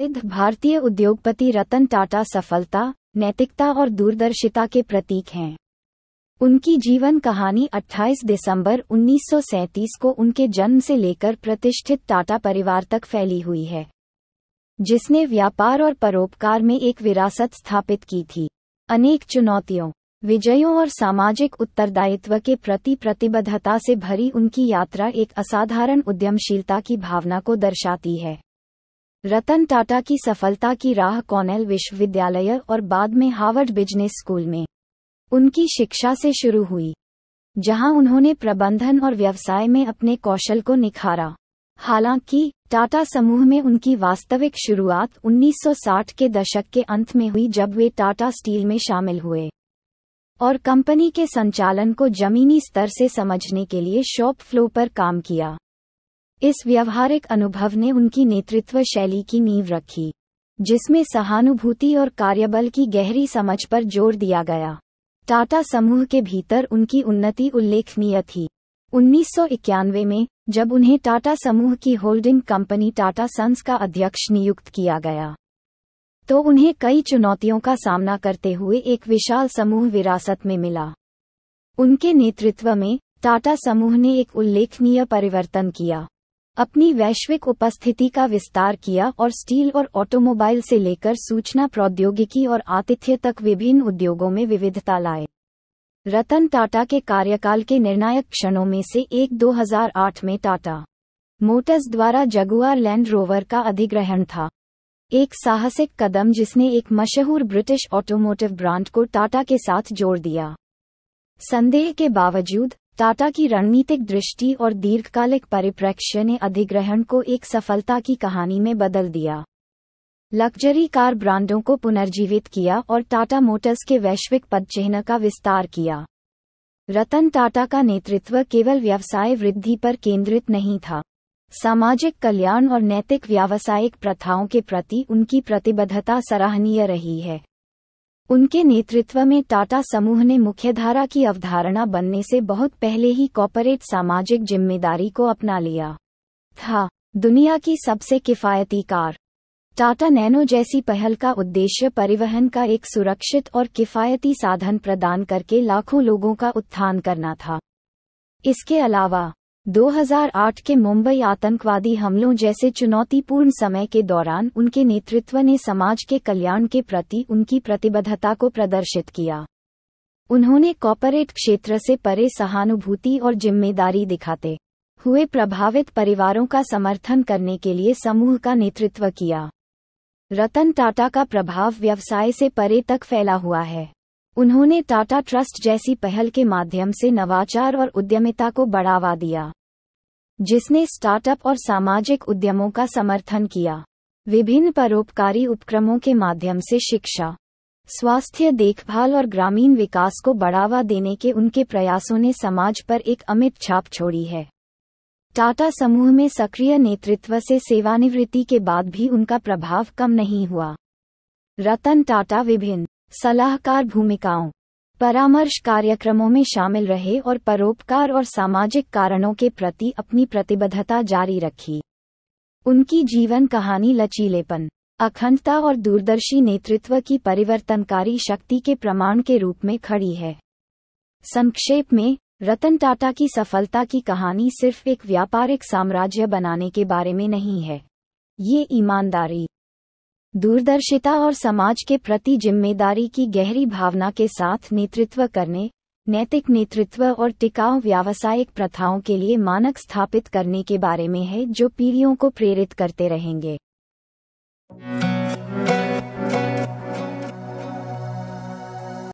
सिद्ध भारतीय उद्योगपति रतन टाटा सफलता नैतिकता और दूरदर्शिता के प्रतीक हैं उनकी जीवन कहानी 28 दिसंबर 1937 को उनके जन्म से लेकर प्रतिष्ठित टाटा परिवार तक फैली हुई है जिसने व्यापार और परोपकार में एक विरासत स्थापित की थी अनेक चुनौतियों विजयों और सामाजिक उत्तरदायित्व के प्रति प्रतिबद्धता से भरी उनकी यात्रा एक असाधारण उद्यमशीलता की भावना को दर्शाती है रतन टाटा की सफलता की राह कॉनेल विश्वविद्यालय और बाद में हार्वर्ड बिजनेस स्कूल में उनकी शिक्षा से शुरू हुई जहां उन्होंने प्रबंधन और व्यवसाय में अपने कौशल को निखारा हालांकि टाटा समूह में उनकी वास्तविक शुरुआत 1960 के दशक के अंत में हुई जब वे टाटा स्टील में शामिल हुए और कंपनी के संचालन को जमीनी स्तर से समझने के लिए शॉप फ्लो पर काम किया इस व्यवहारिक अनुभव ने उनकी नेतृत्व शैली की नींव रखी जिसमें सहानुभूति और कार्यबल की गहरी समझ पर जोर दिया गया टाटा समूह के भीतर उनकी उन्नति उल्लेखनीय थी उन्नीस में जब उन्हें टाटा समूह की होल्डिंग कंपनी टाटा सन्स का अध्यक्ष नियुक्त किया गया तो उन्हें कई चुनौतियों का सामना करते हुए एक विशाल समूह विरासत में मिला उनके नेतृत्व में टाटा समूह ने एक उल्लेखनीय परिवर्तन किया अपनी वैश्विक उपस्थिति का विस्तार किया और स्टील और ऑटोमोबाइल से लेकर सूचना प्रौद्योगिकी और आतिथ्य तक विभिन्न उद्योगों में विविधता लाए रतन टाटा के कार्यकाल के निर्णायक क्षणों में से एक 2008 में टाटा मोटर्स द्वारा जगुआर लैंड रोवर का अधिग्रहण था एक साहसिक कदम जिसने एक मशहूर ब्रिटिश ऑटोमोटिव ब्रांड को टाटा के साथ जोड़ दिया संदेह के बावजूद टाटा की रणनीतिक दृष्टि और दीर्घकालिक परिप्रेक्ष्य ने अधिग्रहण को एक सफलता की कहानी में बदल दिया लग्जरी कार ब्रांडों को पुनर्जीवित किया और टाटा मोटर्स के वैश्विक पदचिह्न का विस्तार किया रतन टाटा का नेतृत्व केवल व्यवसाय वृद्धि पर केंद्रित नहीं था सामाजिक कल्याण और नैतिक व्यावसायिक प्रथाओं के प्रति उनकी प्रतिबद्धता सराहनीय रही है उनके नेतृत्व में टाटा समूह ने मुख्यधारा की अवधारणा बनने से बहुत पहले ही कॉरपोरेट सामाजिक जिम्मेदारी को अपना लिया था दुनिया की सबसे किफ़ायती कार टाटा नैनो जैसी पहल का उद्देश्य परिवहन का एक सुरक्षित और किफ़ायती साधन प्रदान करके लाखों लोगों का उत्थान करना था इसके अलावा 2008 के मुंबई आतंकवादी हमलों जैसे चुनौतीपूर्ण समय के दौरान उनके नेतृत्व ने समाज के कल्याण के प्रति उनकी प्रतिबद्धता को प्रदर्शित किया उन्होंने कॉपोरेट क्षेत्र से परे सहानुभूति और जिम्मेदारी दिखाते हुए प्रभावित परिवारों का समर्थन करने के लिए समूह का नेतृत्व किया रतन टाटा का प्रभाव व्यवसाय से परे तक फैला हुआ है उन्होंने टाटा ट्रस्ट जैसी पहल के माध्यम से नवाचार और उद्यमिता को बढ़ावा दिया जिसने स्टार्टअप और सामाजिक उद्यमों का समर्थन किया विभिन्न परोपकारी उपक्रमों के माध्यम से शिक्षा स्वास्थ्य देखभाल और ग्रामीण विकास को बढ़ावा देने के उनके प्रयासों ने समाज पर एक अमिट छाप छोड़ी है टाटा समूह में सक्रिय नेतृत्व से सेवानिवृत्ति के बाद भी उनका प्रभाव कम नहीं हुआ रतन टाटा विभिन्न सलाहकार भूमिकाओं परामर्श कार्यक्रमों में शामिल रहे और परोपकार और सामाजिक कारणों के प्रति अपनी प्रतिबद्धता जारी रखी उनकी जीवन कहानी लचीलेपन अखंडता और दूरदर्शी नेतृत्व की परिवर्तनकारी शक्ति के प्रमाण के रूप में खड़ी है संक्षेप में रतन टाटा की सफलता की कहानी सिर्फ एक व्यापारिक साम्राज्य बनाने के बारे में नहीं है ये ईमानदारी दूरदर्शिता और समाज के प्रति जिम्मेदारी की गहरी भावना के साथ नेतृत्व करने नैतिक नेतृत्व और टिकाऊ व्यावसायिक प्रथाओं के लिए मानक स्थापित करने के बारे में है जो पीढ़ियों को प्रेरित करते रहेंगे